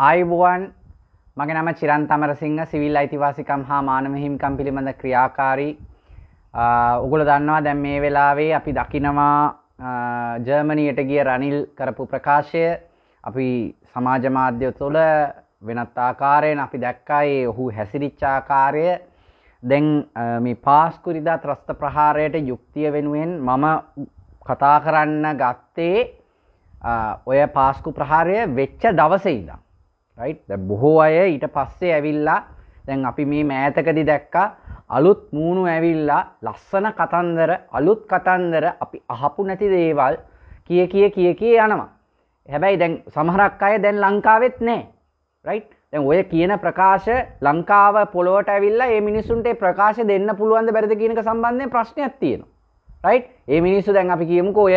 ආයිබුවන් මගේ නම චිරන් තමරසිංහ සිවිල් අයිතිවාසිකම් හා මානවහිම්කම් පිළිබඳ ක්‍රියාකාරී උගුල දන්නවා දැන් මේ වෙලාවේ අපි දකිනවා ජර්මණයට ගිය රනිල් කරපු ප්‍රකාශය අපි සමාජ මාධ්‍ය තුළ වෙනත් ආකාරයෙන් අපි දැක්කායේ ඔහු හැසිරිච්චාකාරය දැන් මේ පාස්කුරිදා ත්‍රස්ත ප්‍රහාරයට යුක්තිය වෙනුවෙන් මම කතා කරන්න ගත්තේ ඔය පාස්කු ප්‍රහාරය වෙච්ච දවසෙයිදම්. රයිට් බොහෝ අය ඊට පස්සේ ඇවිල්ලා දැන් අපි මේ මෑතකදි දැක්කා අලුත් මූුණු ඇවිල්ලා ලස්සන කතන්දර අලුත් කතන්දර අපි අහපු නැති දේවල් කිය කිය කිය කිය යනවා හැබැයි දැන් සමහරක් අය දැන් ලංකාවෙත් නෑ රයිට් දැන් ඔය කියන ප්‍රකාශ ලංකාව පොළොවට ඇවිල්ලා ඒ මිනිසුන්ට ප්‍රකාශ දෙන්න පුළුවන්ද බැරිද කියනක සම්බන්ධය ප්‍රශ්නයක් තියෙනවා රයිට් ඒ මිනිස්සු දැන් අපි කියමුක ඔය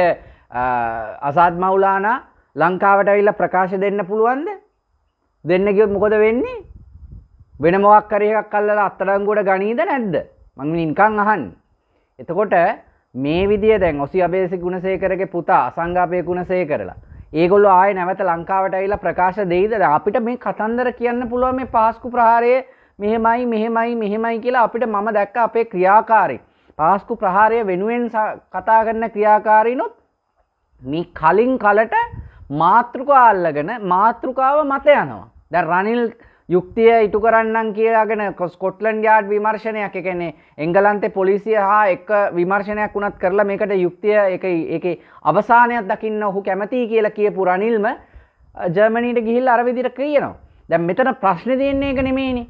අසාත් මවුලානා ලංකාවට ඇවිල්ලා ප්‍රකාශ දෙන්න පුළුවන්ද දෙන්න ගියොත් මොකද වෙන්නේ වෙන මොකක් කරේ එකක් අල්ලලා අත්අඩංගුවට ගනීද නැද්ද මම නිකන් අහන්නේ එතකොට මේ විදිය දැන් ඔසි අබේසි ගුණසේකරගේ පුතා අසංගාපය ගුණසේ කරලා ඒගොල්ලෝ ආය නැවත ලංකාවට ඇවිල්ලා ප්‍රකාශ දෙයිද අපිට මේ කතන්දර කියන්න පුළුවන් මේ පාස්කු ප්‍රහාරයේ මෙහෙමයි මෙහෙමයි මෙහෙමයි කියලා අපිට මම දැක්ක අපේ ක්‍රියාකාරී පාස්කු ප්‍රහාරය වෙනුවෙන් කතා කරන ක්‍රියාකාරීනොත් මේ කලින් කලට මාතෘකා අල්ලගෙන මාතෘකාව මත යනවා ද රනිල් යුක්තිය ඉටු කරන්න කියලාගෙන කොස්කොට්ලන් යාඩ් විමර්ශණයක් එකනේ එංගලන්තේ පොලිසිය හා එක විමර්ශණයක් වුණත් කරලා මේකට යුක්තිය එක එක අවසානයක් දකින්න ඔහු කැමතියි කියලා කියපු රනිල්ම ජර්මනීට ගිහිල් අරවිදිර ක්‍රියනවා දැන් මෙතන ප්‍රශ්න තියන්නේ එක නෙමේනි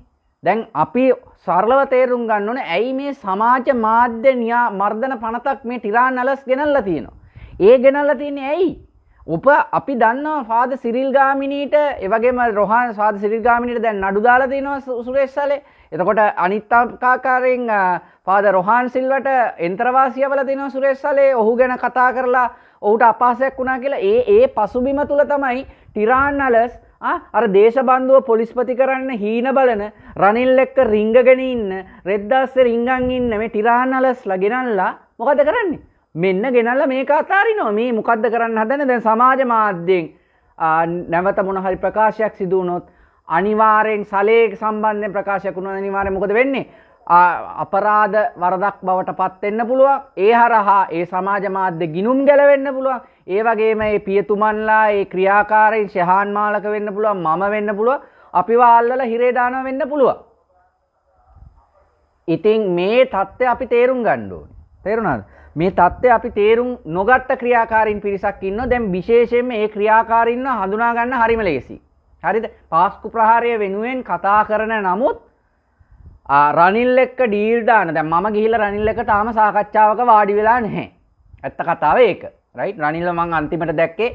දැන් අපි සරලව තේරුම් ගන්න ඕන ඇයි මේ සමාජ මාධ්‍ය නියා මර්ධන පනතක් මේ ටිරාන් අලස් ගෙනල්ලා තියෙනවා ඒ ගෙනල්ලා තියන්නේ ඇයි උප අපි දන්නවා පාද සිරිල්ගාමිනීට එවගේම රොහන් සාද සිරිල්ගාමිනිට දැන් නඩුදාලා තිනවා සුරේස්සලේ එතකොට අනිත්තාකාකාරයෙන් පාද රොහන් සිල්වට එන්ත්‍රවාසියවල තිනවා සුරේස්සලේ ඔහු ගැන කතා කරලා ඔහුට අපහසයක් වුණා කියලා ඒ ඒ පසුබිම තුළ තමයි ටිරාන් අලස් අර දේශබන්ධුව පොලිස්පති කරන්න හීන බලන රනිල් එක්ක රිංගගෙන ඉන්න රෙද්දාස්සේ රිංගන් ඉන්න මේ ටිරාන් අලස් ලගෙනල්ලා මොකද කරන්නේ මෙන්න ගෙනල්ල මේක අතාරිනවා මේ මොකක්ද කරන්න හදන දැන් සමාජ මාධ්‍යයෙන් නැවත මොනහරි ප්‍රකාශයක් සිදුවනොත් අනිවාරයෙන් සලේක සම්බන්ධය ප්‍රකාශයක් වුණ අනිවාරය මොකද වෙන්නේ අපරාධ වරදක් බවට පත්වෙන්න පුළුවන් ඒ හරහා ඒ සමාජ මාධ්‍ය ගිනුම් ගැලවෙන්න පුළුවන් ඒ වගේම ඒ පියතුමන්ලා ඒ ක්‍රියාකාරයෙන් ශහාන් මාලක වෙන්න පුළුවන් මම වෙන්න පුළුව අපි වාල්ලල හිරේදාන වෙන්න පුළුවන් ඉතින් මේ තත්ත්ව අපි තේරුම් ගණ්ඩුවන් තේරුණාද මේ தත්ත්වය අපි තේරුම් නොගත්ත ක්‍රියාකාරීන් පිරිසක් ඉන්නවා. දැන් විශේෂයෙන්ම මේ ක්‍රියාකාරීන්ව හඳුනා ගන්න හරිම ලේසි. හරිද? පාස්කු ප්‍රහාරය වෙනුවෙන් කතා කරන නමුත් රනිල් එක්ක ඩීල් දාන. දැන් මම ගිහිල්ලා රනිල් එක්ක තාම සාකච්ඡාවක වාඩි වෙලා නැහැ. ඇත්ත කතාව ඒක. රයිට්? රනිල්ව මං අන්තිමට දැක්කේ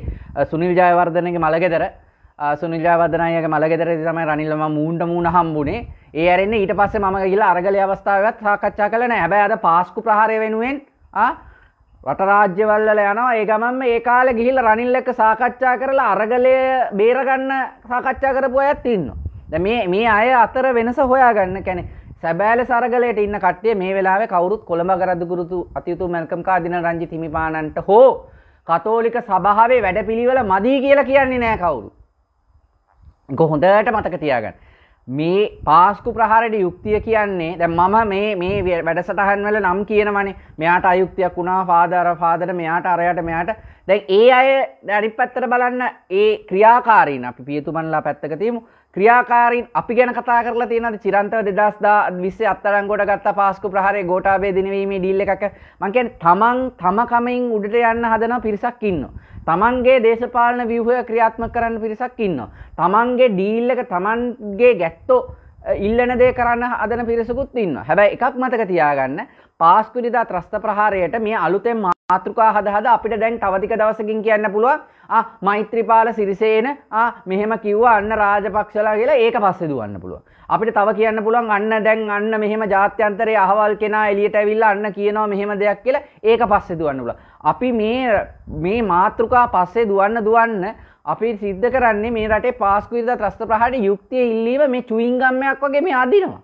සුනිල් ජයවර්ධනගේ මලගෙදර. සුනිල් ජයවර්ධන අයියාගේ මලගෙදරදී තමයි රනිල්ව මම මූණට මූණ හම්බුනේ. ඒ ඇරෙන්නේ ඊට පස්සේ මම ගිහිල්ලා අරගලේ අවස්ථාවවත් සාකච්ඡා කළා නෑ. හැබැයි අර පාස්කු ප්‍රහාරය වෙනුවෙන් රටරාජ්‍යවල්වල යනවා ඒ ගමන්ම ඒ කාල ගිහිල් රනිල්ල එක සාකච්ඡා කරලා අරගලය බේරගන්න සාකච්ඡා කරපු අයත් ඉන්න. ද මේ මේ අය අතර වෙනස හොයාගන්න කැනෙ සැබෑල සරගලයට ඉන්න කටේ මේ වෙලාව කවරුත් කොළඹ ගරදගුරුතු අතියුතු මැල්කම් කාදින රංජි තිමිපාණන්ට හෝ කතෝලික සභාවේ වැඩ පිළිවල මදී කියලා කියන්නේ නෑ කවුරු. ගොහොඳට මතක තියාගන්න මේ පාස්කු ප්‍රහාරයට යුක්තිය කියන්නේ දැ මම මේ මේ වැඩසටහන් වල නම් කියනවනේ මෙයාට අයුක්තියක් වුණා පාදර පාදට මෙයාට අරයට මෙයාට දැන් ඒ අය දැඩි පැත්තට බලන්න ඒ ක්‍රියාකාරීන් අපි පියතුමන්ලා පැත්තකතිීම ක්‍රියාකාරීන් අපි ගැන කතා කරලා තියෙනද චිරන්තව දෙදස්දා විස්සේ අත්තරංගොට ගත්ත පාස්කු ප්‍රහරය ගෝටාබේ දිනවීම ඩිල්ල එකක මංකෙන් තමන් තමකමින් උඩට යන්න හදන පිරිසක් ඉන්නවා. තමන්ගේ දේශපාලන ව්‍යහය ක්‍රියාත්ම කරන්න පිරිසක් ඉන්න. තමන්ගේ ඩීල් එක තමන්ගේ ගැත්තෝ ඉල්ලන දේ කරන්න අදන පිරිසකුත් ඉන්න හැබැයි එකක් මතක තියාගන්න පාස්පිරිදා ත්‍රස්ත ප්‍රහාරයට මේ අලුතෙන් මාතෘකා හදහද අපිට දැන් තවතික දවසකින් කියන්න පුළුවන් මෛත්‍රපාල සිරිසේන මෙහෙම කිව්ව අන්න රාජපක්ෂලා කියලා ඒක පස්සෙ දුවන්න පුළුව අපිට තව කියන්න පුළුවන් අන්න දැන් අන්න මෙහෙම ජාත්‍යන්තරය අහවල් කෙනා එලියට ඇවිල්ල අන්න කියනවා මෙහෙම දෙයක් කියලා ඒක පස්සෙ දුවන්න පුළුව අපි මේ මේ මාතෘකා පස්සේ දුවන්න දුවන්න අපි සිද්ධ කරන්නේ මේ රටේ පාස්කුවිද ත්‍රස්ත ප්‍රහට යුක්තිය ඉල්ලීම මේ චුයිංගම්මයක් වගේ මේ අදිනවා.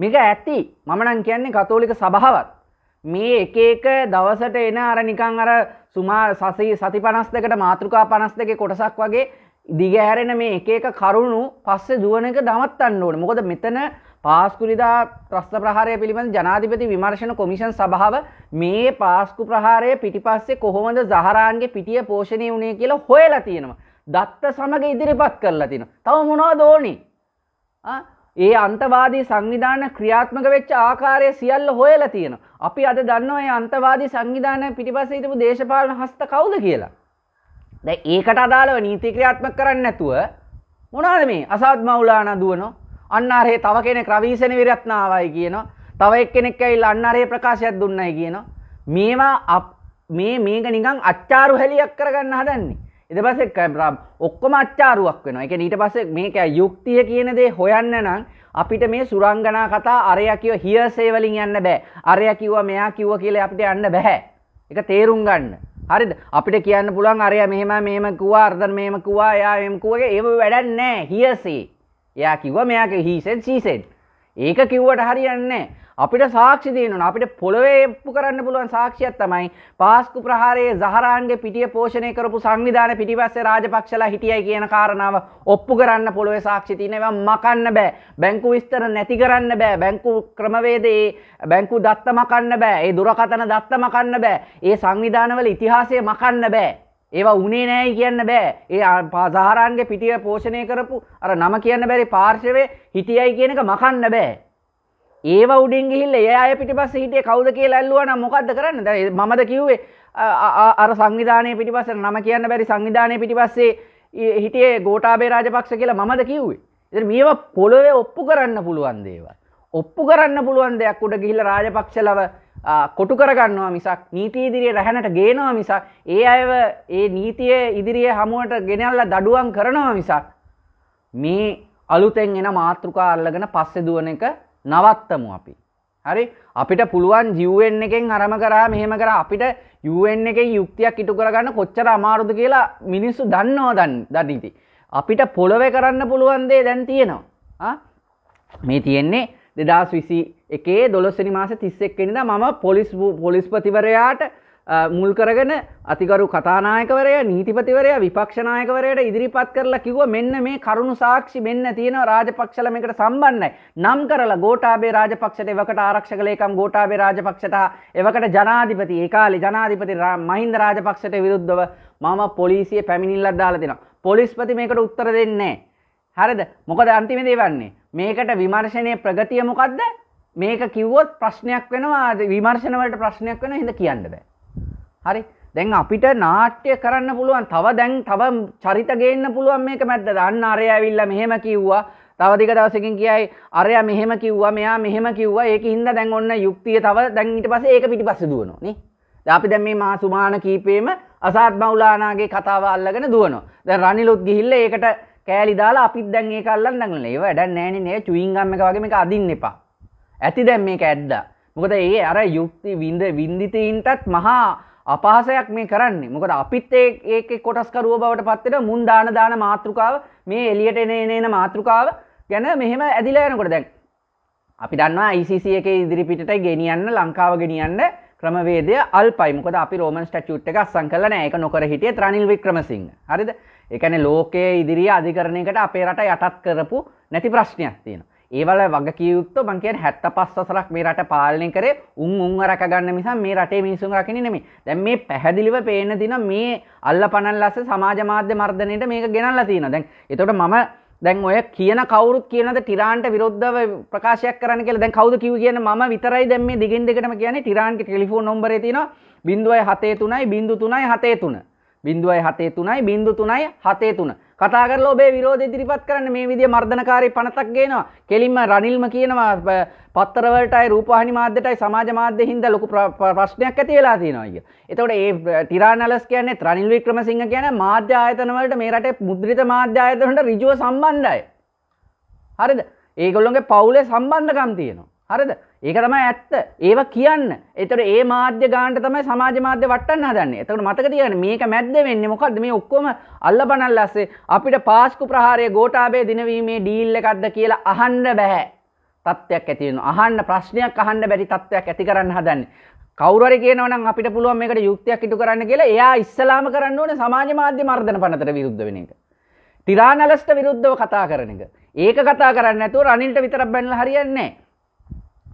මේක ඇති මමනං කියන්නේ කතෝලික සභාවත්. මේ එක එක දවසට එන අරනිකං අර සුමා සසී සති පනස් දෙකට මාතෘකා පනස් දෙක කොටසක් වගේ දිගහැරෙන මේ එක එක කරුණු පස්සේ දුවන එක දමත්තන්න ඕන මොකද මෙතන පාස්කුනිදා ප්‍රශ්න ප්‍රහාරය පිළිබඳ ජනාධිපති විමර්ශන කොමිෂන් සභාව මේ පාස්කු ප්‍රහාරය පිටිපස්සේ කොහොමද සහරාන්ගේ පිටිය පෝෂණය වුණේ කියලා හොයලා තියෙනවා. දත්ත සමග ඉදිරිපත් කරලා තින. තව මොනවා දෝනි. ඒ අන්තවාදී සංවිධාන ක්‍රියාත්මක වෙච්ච ආකාරය සියල්ල හොයලා තියෙන. අපි අද දන්නවා ඒ අන්තවාදී සංවිධාන පිටිපස්සේ හිටපු දේශපාලන හස්ත කවුද කියලා. දැන් ඒකට අදාළව නීති ක්‍රියාත්මක කරන්නේ නැතුව මොනවාද මේ අසාත් මවුලානා දුවනෝ අන්නරේ තව කෙනෙක් රවීසන විරත්නාවයි කියනවා. තව එක් කෙනෙක් ඇවිල්ලා අන්නරේ ප්‍රකාශයක් දුන්නයි කියනවා. මේවා මේ මේක නිකන් අච්චාරු හැලියක් කරගන්න හදන්නේ. එද පසෙක් ඔක්කොම අච්චාරුවක් වෙන එක ඊට පස මේක යුක්තිය කියන දේ හොයන්න නම් අපිට මේ සුරංගනා කතා අරයකිව හියසේවලින් යන්න බෑ අරයකිව මෙයා කිව්ව කියල අපිට යන්න බැහැ එක තේරුම් ගන්න හරිද අපිට කියන්න පුළන් අරය මෙහෙම මේම කුවා අර්ධන් මේම කුවා යා එම කුවගේ ඒ වැඩන්නෑ හියසේ එයා කිව්ව මෙයාක හිසෙන් සීසෙන් ඒක කිව්වට හරියන්නේ අපිට සාක්ෂි තියෙනවා අපිට පොළවේ එප්පු කරන්න පුළුවන් සාක්ෂියක් තමයි පාස්කු ප්‍රහාරයේ සහරාන්ගේ පිටිය පෝෂණය කරපු සංවිධානය පිටිපස්සේ රාජපක්ෂලා හිටියයි කියන කාරණාව ඔප්පු කරන්න පොළවේ සාක්ෂි තියෙනවා මකන්න බෑ බැංකු විස්තර නැති කරන්න බෑ බැංකු ක්‍රමවේදයේ බැංකු දත්ත මකන්න බෑ ඒ දුරකතන දත්ත මකන්න බෑ ඒ සංවිධානවල ඉතිහාසය මකන්න බෑ ඒවා උනේ නෑයි කියන්න බෑ ඒ පාසාහරන්ගේ පිටිය පෝෂණය කරපු අර නම කියන්න බැරි පාර්ශවය හිටියයි කියන එක මකන්න බෑ. ඒව උඩින් ගිහිල්ල ඒ අය පිටිපස්ස හිටිය කවුද කියලා ඇල්ලුවන මොකක්ද කරන්න ද මද කිව්වේ අර සංවිධානය පිටිපස්ස නම කියන්න බැරි සංවිධානය පිටිපස්සේ හිටියේ ගෝටාබේ රාජපක්ෂ කියලා මද කිව්වේ. එ මේවා පොළොවේ ඔප්පු කරන්න පුළුවන් දේවල්. ඔප්පු කරන්න පුළුවන් දෙයක් උඩ ගිහිල රාජපක්ෂලව කොටු කරගන්නවා මිසක් නීති ඉදිරියේ රැහැනට ගේනවා මිසක් ඒ අයව ඒ නීතිය ඉදිරියේ හමුවට ගෙනල්ල දඩුවන් කරනවා මිසක් මේ අලුතෙන් එන මාතෘකා අල්ලගෙන පස්සෙ දුවන එක නවත්තමු අපි. හරි අපිට පුළුවන් ජිවෙන් එකෙන් හරම කරා මෙහෙම කර අපිට යුවෙන් එක යුක්තියක් ඉටු කරගන්න කොච්චර අමාරුද කියලා මිනිස්සු දන්නෝ දන් දනීති. අපිට පොළොව කරන්න පුළුවන්දේ දැන් තියෙනවා. මේ තියෙන්නේ දෙදස් විසි එකේ දොළොස්සනි මාස තිස්සෙක්කෙනද මම පොලිස් පොලිස්පතිවරයාට මුල් කරගෙන අතිකරු කතානායකවරය නීතිපතිවරය විපක්ෂනායකවරයට ඉදිරිපත් කරලා කිව්ව මෙන්න මේ කරුණු සාක්ෂි මෙන්න තියෙන රාජපක්ෂලමකට සම්බන්නයි. නම් කරලා ගෝටාබේ රාජපක්ෂට එවකට ආරක්ෂකලේකම් ගෝටාබේ රාජපක්ෂට එවකට ජනාධිපති ඒ කාලේ ජනාධිපති මහින්ද රාජපක්ෂට විරුද්ධව මම පොලිසිය පැමිණිල්ලක් දාලා දෙනවා. පොලිස්පති මේකට උත්තර දෙන්නේ නැහැ. හරිද? මොකද අන්තිමේදී වන්නේ මේකට විමර්ශනය ප්‍රගතිය මොකක්ද මේක කිව්වොත් ප්‍රශ්නයක් වෙනවා විමර්ශනවලට ප්‍රශ්නයක් වෙන හිඳ කියන්න බෑ. හරි දැන් අපිට නාට්‍ය කරන්න පුළුවන් තව දැන් තව චරිත ගේන්න පුළුවන් මේක මැද්ද දන්න අරය ඇවිල්ලා මෙහෙම කිව්වා තවදික දවසකින් කියයි අරය මෙහෙම කිව්වා මෙයා මෙහෙම කිව්වා ඒක හින්දා දැන් ඔන්න යුක්තිය තව දැන් ඊට පස්සේ ඒක පිටිපස්සේ දුවනවා නේ. අපි දැන් මේ මා සුමාන කීපේම අසාත් මවුලානාගේ කතාව අල්ලගෙන දුවනවා. දැන් රනිලුත් ගිහිල්ලා ඒකට කෑලි දාලා අපිත් දැන් ඒක අල්ලන්න නගලන ඒව වැඩක් නැහනේ නේ චුයින් ගම් එක වගේ මේක අදින්න එපා ඇති දැන් මේක ඇද්ද මොකද ඒ අර යුක්ති විඳ විඳිතයින්ටත් මහා අපහසයක් මේ කරන්නේ මොකද අපිත් ඒක කොටස්කරුව බවට පත්වෙන මුන් දාන දාන මාතෘකාව මේ එලියට එන එන එන මාතෘකාව ගැන මෙහෙම ඇදිලා යනකොට දැන් අපි දන්නවා ICC එක ඉදිරිපිට ගෙනියන්න ලංකාව ගෙනියන්න ක්‍රමවේදය අල්පයි මොකද අපි රෝමන් ස්ටචුට් එක අස්සං කළා නෑ ඒක නොකර හිටියේ රනිල් වික්‍රමසිංහ හරිද එකන ලෝකයේ ඉදිරිිය අධිකරණයකට අපේ රට යටත් කරපු නැති ප්‍රශ්නයක් තියෙන. ඒවල වගකියයුත්ත බංකෙන් හැත්ත පස්සසරක් මේ රට පාලනය කරේ උන් උන් රකගන්න නිසා මේ රටේ මිනිසුන් රකින නෙමි දැන් මේ පැහැදිලිව පේන දින මේ අල්ල පනල්ලස සමාජමාධ්‍ය මර්ධනයට මේක ගෙනල්ල තියෙන දැන් එතොට මම දැන් ඔය කියන කවරුත් කියනද ටිරාන්ට විරුද්ධව ප්‍රකාශයක් කරන කෙල දැන් කවද කිව කියන ම විතරයි දැම දිගින් දෙකටම කියන ටිරාන්ට ටෙලිෆෝ නොම්බර තින බිඳුවයි හතේ තුනයි බිඳු තුනයි හතේ තුන බින්දුවයි හතේ තුනයි බින්දු තුනයි හතේ තුන කතා කරලා ඔබේ විරෝධ ඉදිරිපත් කරන්න මේ විදිය මර්ධනකාරී පනතක් ගේනවා කෙලින්ම රනිල්ම කියනවා පත්තරවලටයි රූපවාහිනී මාධ්‍යයටයි සමාජ මාධ්‍ය හින්දා ලොකු ප්‍රශ්නයක් ඇති වෙලා තියෙනවා අය. එතකොට ඒ ටිරානලස් කියන්නේ රනිල් වික්‍රමසිංහ කියන මාධ්‍ය ආයතන වලට මේ රටේ මුද්‍රිත මාධ්‍ය ආයතන වලට ඍජුව සම්බන්ධයි. හරිද? ඒගොල්ලොන්ගේ පවුලේ සම්බන්ධකම් තියෙනවා. හරිද? ඒක තමයි ඇත්ත ඒව කියන්න එතට ඒ මාධ්‍ය ගාන්ට තමයි සමාජ මාධ්‍ය වටන්න හදන්න එතකට මතක තියන මේක මැද්ද වෙන්න මොකක්ද මේ ඔක්කොම අල්ල බනල්ලස්සේ අපිට පාස්කු ප්‍රහාරය ගෝටාබේ දිනවීමේ ඩීල්ල එකක්ද කියලා අහන්ඩ බැහැ තත්ත්වයක් ඇතිවෙන අහන්න ප්‍රශ්නයක් අහන්ඩ බැරි තත්වයක් ඇති කරන්න හදන්න කවර කියනවන අපිට පුළුවන් මේකට යුක්තියක් ඉටු කරන්න කියලා එයා ඉස්සලාම කරන්න ඕන සමාජ මාධ්‍ය මර්ධන පනතර විරුද්ධ වෙන එක තිරානලස්ට විරුද්ධව කතා කරන එක ඒක කතා කරන්න ඇතුව රනිල්ට විතර බැන්ල හරියන්නේ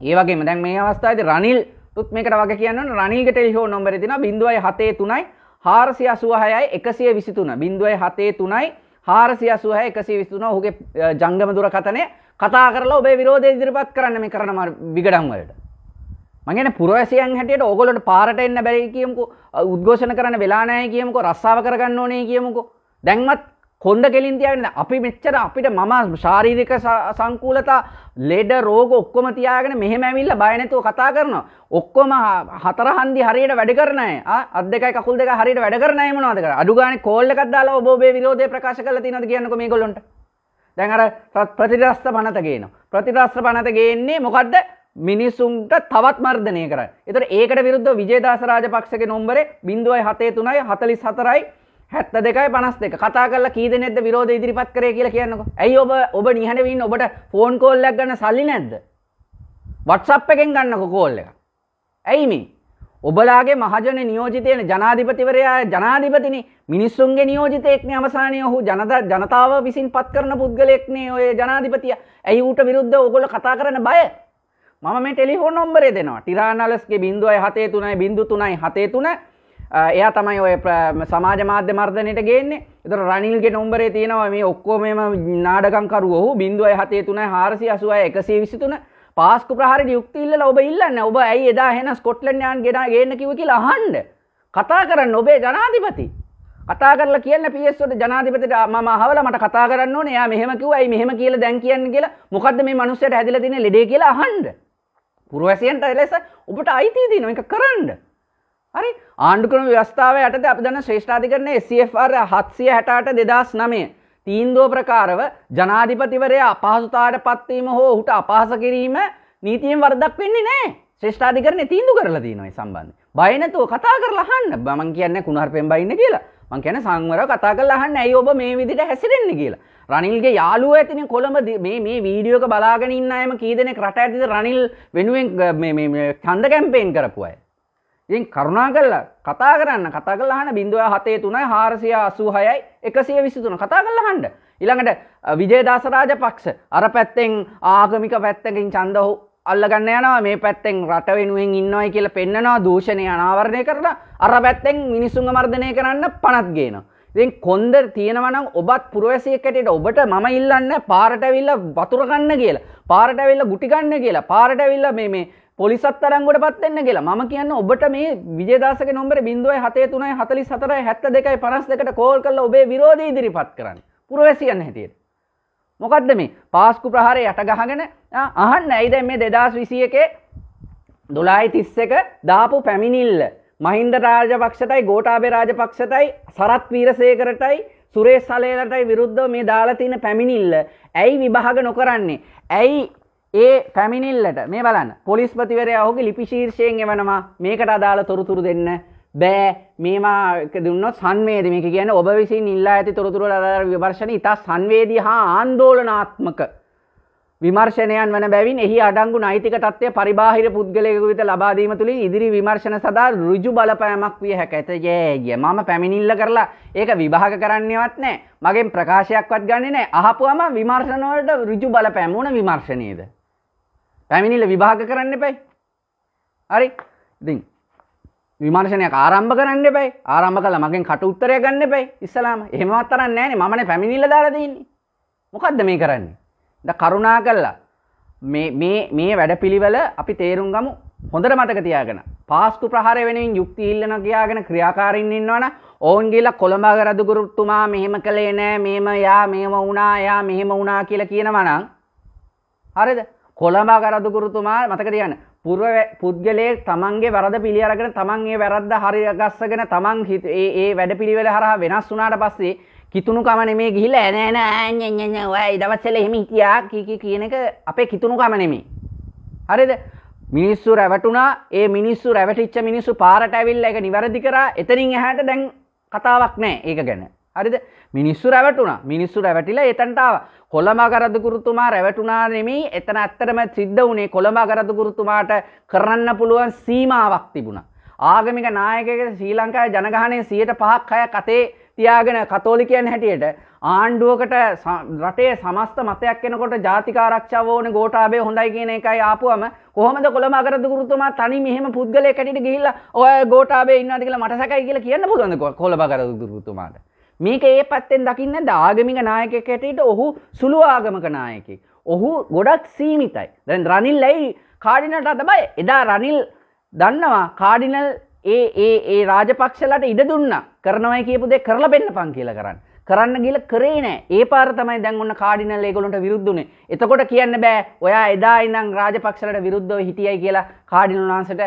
ඒවගේ මදැන් මේ අවස්ථාද රනිල් තුත් මේකට වගේ කියන්න රනිල්ග ටෙලිහෝ නොම්බර තින බිඳුවයි හතේ තුනයි හාරසිය අසුවහයයි එකසිය විසිතුන බිඳුවයි හතේ තුනයි හාරසිය අසුහය එකසිය විස්තුන හුගේ ජංගම දුර කතනය කතා කරලා ඔබේ විරෝධය ඉදිරිපත් කරන්න මේ කරනම විගඩම්වලට මගෙන පුරවැසියන් හැටියට ඕගොලට පාරට එන්න බැරි කියමුකු උද්ඝෝෂණ කරන වෙලානෑ කියමුකු රස්සාාව කරගන්න ඕනේ කියමුකු දැන්මත් කොන්ද කෙලින් තියගෙන අපි මෙච්චර අපිට මම ශාරීරික සංකූලතා ලෙඩ රෝග ඔක්කොම තියාගෙන මෙහෙම ඇවිල්ල බයනැතුව කතා කරනවා. ඔක්කොම හතර හන්දි හරියට වැඩ කරනය අද දෙක කකුල් දෙක හරියට වැඩ කරනය මොනවාද කර අඩුගාන කෝල්ලකක් දාලා ඔබේ විරෝධය ප්‍රකාශ කළ තිනද කියන්නක මේ ගොලොන්ට දැන් අර ප්‍රතිරස්ත පනත ගේනවා. ප්‍රතිරස්ත්‍ර පනත ගේන්නේ මොකක්ද මිනිසුන්ට තවත් මර්ධනය කර එතට ඒකට විරුද්ධ විජේදාස රාජපක්ෂක නොම්බරේ බිඳුවයි හතේ තුනයි හතලිස් හතරයි හැත්ත දෙකයි පනස් දෙක කතා කල කීද නෙද විරෝධ ඉදිරිපත් කරය කියලා කියන්නක ඇයි ඔබ ඔබ නිහඬවන්න ඔබට ෆෝන් කෝල්ලක් ගන්න සල්ලි නැද්ද වටසප් එකෙන් ගන්නක කෝල්ල එක ඇයි මේ ඔබලාගේ මහජන නියෝජිතයන ජනාධිපතිවරයා ජනාධිපතින මිනිස්සුන්ගේ නියෝජිතයෙක්න අවසානය ඔහු ජනත ජනතාව විසින් පත් කරන පුද්ගලෙක්නේ ඔය ජනාධිපතිය ඇයි ඌට විරුද්ධ ඔගොල කතා කරන බය මම ටෙලිහෝ නොම්බරේ දෙනවා ටිරානලස්ගේ බින්දුවයි හතේ තුනයි බිඳු තුනයි හතේ තුනයි එයා තමයි ඔය සමාජ මාධ්‍ය මර්ධනයට ගේන්නේ එතර රනිල්ගේ නොම්බරේ තියෙනවා මේ ඔක්කෝමම නාඩකංකරුවහු බින්දුවයි හතේ තුනයි හාරසි අසුවය එකසේ විසිතුන පාස්කු ප්‍රහර යුක්තිල්ල ඔබ ඉල්ලන්න ඔබ ඇයි එදා හෙන ස්කොට්ලන්යන් ගෙන ගන්න කිවකි ලහන්ඩ කතා කරන්න ඔබේ ජනාධිපති කතා කරලා කියන්න පියස්සොට ජනාධිපතිට මම හවල මට කතා කරන්න ඕනේ එයා මෙහෙම කිව්වයි මෙහෙම කියලා දැන් කියන්න කියලා මොකද්ද මේ මිනිස්සුන්ට හැදිලා තියෙන ලෙඩේ කියලා අහන්න පුරවැසියන්ට එලෙස ඔබට අයිති දිනන එක කරන්න හරි ආණ්ඩුක්‍රම ව්‍යවස්ථාව යටතේ අපි දන්න ශ්‍රේෂ්ඨාධිකරණයේ CFR 768 2009 තීන්දුව ප්‍රකාරව ජනාධිපතිවරයා අපහසුතාවට පත්වීම හෝ ඔහුට අපහාස කිරීම නීතියෙන් වරදක් වෙන්නේ නැහැ. ශ්‍රේෂ්ඨාධිකරණේ තීන්දුව කරලා තියෙනවා මේ සම්බන්ධයෙන්. බය නැතුව කතා කරලා අහන්න. මම කියන්නේ කුණහරුපෙන් බයින්න කියලා. මං කියන සංවරව කතා කරලා අහන්න ඇයි ඔබ මේ විදිහට හැසිරෙන්නේ කියලා. රනිල්ගේ යාළුවා ඇතිනේ කොළඹ මේ මේ වීඩියෝ එක බලාගෙන ඉන්න අයම කී දෙනෙක් රට ඇතුලේ රනිල් වෙනුවෙන් මේ මේ ඡන්ද කැම්පේන් කරපු අය. ඉතින් කරුණා කල්ලා කතා කරන්න කතා කළ හන බිඳුව හතේ තුනයි හාරසිය අසූ හයයි එකසිය විසිතුන කතා කල්ල හන්ඩ ඉළඟට විජේදාසරාජ පක්ෂ අර පැත්තෙන් ආගමික පැත්තකින් චන්දහු අල්ලගන්න යනවා මේ පැත්තෙන් රට වෙනුවෙන් ඉන්නවයි කියල පෙන්න්නවා දූෂණය අනාවරණය කරලා අර පැත්තෙන් මිනිසුන් මර්ධනය කරන්න පනත් ගේන. ඉතින් කොන්ද තියෙනවනම් ඔබත් පුරවැසියකටට ඔබට මම ඉල්ලන්න පාරටවිල්ල වතුරගන්න කියලා පාරටවිල්ල ගුටිගන්න කියලා පාරටවිල්ල මේ පොලිසත් තරංගොට පත්වෙන්න කියලා ම කියන්න ඔබට මේ විජදසක නොම්බර බින්දුවයි හතේ තුනයි හතලි සතරයි හැත්ත දෙකයි පනස් දෙකට කෝල් කල්ල ඔබේ විරෝධ ඉදිරිපත් කරන්න පුරවැසියන්න හැටියට. මොකක්ද මේ පාස්කු ප්‍රහාරය යට ගහගෙන අහන් ඇයිද මේ දෙදස් විසියකේ දොලායි තිස්සක දාපු පැමිණිල්ල. මහින්ද රාජපක්ෂටයි ගෝටාබේ රාජපක්ෂටයි සරත් වීරසේකරටයි සුරේ සලේලටයි විරුද්ධ මේ දාලා තියෙන පැමිණිල්ල ඇයි විභාග නොකරන්නේ ඇයි ඒ පැමිණිල්ලට මේ බලන්න පොලිස්පතිවරයා ඔහුගේ ලිපිශීර්ෂයෙන් එවනවා මේකට අදාළ තොරතුරු දෙන්න බෑ මේමා දුන්නොත් සංවේද මේක කියන ඔබ විසින් ඉල්ලා ඇති තොරතුරු අදාර විමර්ශන ඉතා සංවේදී හා ආන්දෝලනාත්මක විමර්ශනයන් වන බැවින් එහි අඩංගු නෛතික තත්ත්වය පරිබාහිර පුද්ගලයකු විත ලබාදීම තුළින් ඉදිරි විමර්ශන සඳහා ඍජු බලපෑමක් විය හැක ඇත යෑගිය මම පැමිණිල්ල කරලා ඒක විභාග කරන්නවත් නෑ මගෙන් ප්‍රකාශයක්වත් ගන්නේ නෑ අහපුවම විමර්ශනවලට ඍජු බලපෑම වුණ විමර්ශනයේද පැමිණිල්ල විභාග කරන්න එපයි. හරි ඉතින් විමර්ශනයක් ආරම්භ කරන්න එපයි ආරම්භ කළා මගෙන් කට උත්තරයක් ගන්න එපයි ඉස්සලාම. එහෙමවත් තරන්නේ නැහනේ මමනේ පැමිණිල්ල දාලා දෙන්නේ. මොකද්ද මේ කරන්නේ? ද කරුණා කළා මේ මේ මේ වැඩපිළිවෙල අපි තේරුම් ගමු හොඳට මතක තියාගෙන පාස්කු ප්‍රහාර වෙනුවෙන් යුක්ති ඉල්ලන කියාගෙන ක්‍රියාකාරින් ඉන්නවන ඔවුන් ගිල්ලා කොළඹ රදුගුරුත්තුමා මෙහෙම කළේ නෑ මෙහෙම යා මෙහෙම වුණා යා මෙහෙම වුණා කියලා කියනවනම් හරිද කොළඹ කරදුකුරුතුමා මතක තියන්න පුර පුද්ගලයේ තමන්ගේ වැරද පිළියරගෙන තමන්ගේ වැරද්ද හරිගස්සගෙන තමන් ඒ වැඩ පිළිවෙල හරහ වෙනස් වුනාට පස්සේ කිතුුණු කමන මේ ගිහිල ඇනෑන ඇයි දවත්සල එහෙම හිටියා කිකි කියන එක අපේ කිතුුණු කමනෙමේ. හරිද මිනිස්සු රැවටුනා ඒ මිනිස්සු රැවටිච්ච මිනිස්සු පාරට ඇවිල්ල එක නිවැරදි කර එතරින් එහට දැන් කතාවක් නෑ ඒක ගැන හරිද මිනිස්සු රැවටුනා මිනිස්සු රැවැටිලා එතන්ටාව කොළම කරදකුරුතුමා රැවටුනා නෙමී එතන ඇත්තටම සිද්ධ වුණේ කොළම කරදකුරුතුමාට කරන්න පුළුවන් සීමාවක් තිබුණ. ආගමික නායකක ශ්‍රී ලංකාය ජනගහනය සියයට පහක් අය කතේ තියාගෙන කතෝලිකයන් හැටියට ආණ්ඩුවකට රටේ සමස්ත මතයක් එනකොට ජාතිකාරක්ෂාව ඕන ගෝටාබේ හොඳයි කියන එකයි ආපුුවම කොහොමද කොළම අකරදකුරුතුමා තනි මෙහම පුද්ගලය කැටිට ගිහිල්ලා ඔය ගෝටාබේ ඉන්නදකලා මට සැකයි කියලා කියන්න පුළොඳ කොළබ කරදකුරුතුමාට මේක ඒ පත්තෙන් දකින්න දාගමික නායකකැටට ඔහු සුළු ආගමක නායකි. ඔහු ගොඩක් සීමිතයි. දැන් රනිල් ඇයි කාඩිනට අතබයි එදා රනිල් දන්නවා කාඩිනල් ඒ ඒ ඒ රාජපක්ෂලට ඉඩ දුන්න කරනවයි කියපු දෙ කරලා බෙන්න්න පං කියල කරන්න කරන්න ගිල කරේ නෑ ඒ පාර්තමයි දැන්වන්න කාඩිනල් ඒගොලොට විරුද්ධුන එතකොට කියන්න බෑ ඔයා එදා ඉන්නම් රාජපක්ෂලට විරුද්ධව හිටියයි කියලා කාඩිනුනාන්සට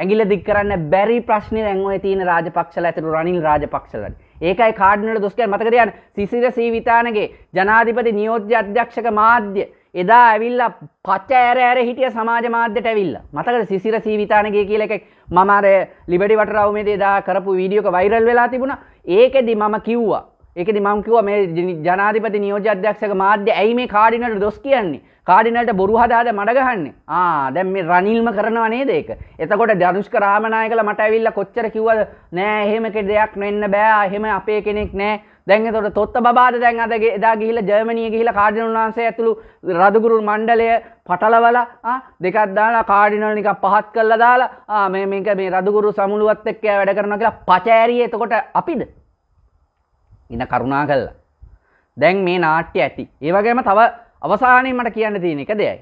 ඇගිල දික් කරන්න බැරි ප්‍රශ්නය දැන්ව තින රාජපක්ෂල ඇතුරු රනිල් රාජපක්ෂලට ඒකයි කාඩ්නල දුස්කය මතකදයන් සිසිර සීවිතානගේ ජනාධිපති නියෝජ්‍ය අධ්‍යක්ෂක මාධ්‍ය එදා ඇවිල්ල පච්ච ඇරෑර හිටිය සමාජ මාධ්‍යයට ඇවිල්ල මතකද සිසිර සීවිතානගේ කියල එකෙක් මමර ලිබඩි වටරවමේ දෙදා කරපු වීඩියෝක වෛරල් වෙලා තිබුණ ඒකෙදි මම කිව්වා ඒකෙදි මංකිව මේ ජනාධිපති නියෝජ අධ්‍යක්ෂක මාධ්‍ය ඇයි මේ කාඩිනට දොස් කියන්නේ කාඩිනට බොරු හදාද මඩගහන්නේ දැම් මේ රනිල්ම කරනවා නේද ඒක එතකොට දනුෂ්ක රාමණයකල මට ඇවිල්ල කොච්චර කිවද නෑ එහෙමක දෙයක් වෙන්න බෑ එහෙම අපේ කෙනෙක් නෑ දැන් තොට තොත්ත බාද දැන් අද එදා ගිහිල ජර්මණිය ගිහිල කාඩිනුන් වහන්සේ ඇතුළු රදුගුරුල් මණ්ඩලය පටලවල දෙකත් දාලා කාඩිනල්නික පහත් කල්ල දාලා මේ මේක මේ රදුගුරු සමුළුවත් එක්කෑ වැඩ කරන කියලා පචෑරිය එතකොට අපිද ඉන්න කරුණා කල්ලා දැන් මේ නාට්‍ය ඇති ඒවගේම තව අවසානයේ මට කියන්න තියෙන එක දෙයයි.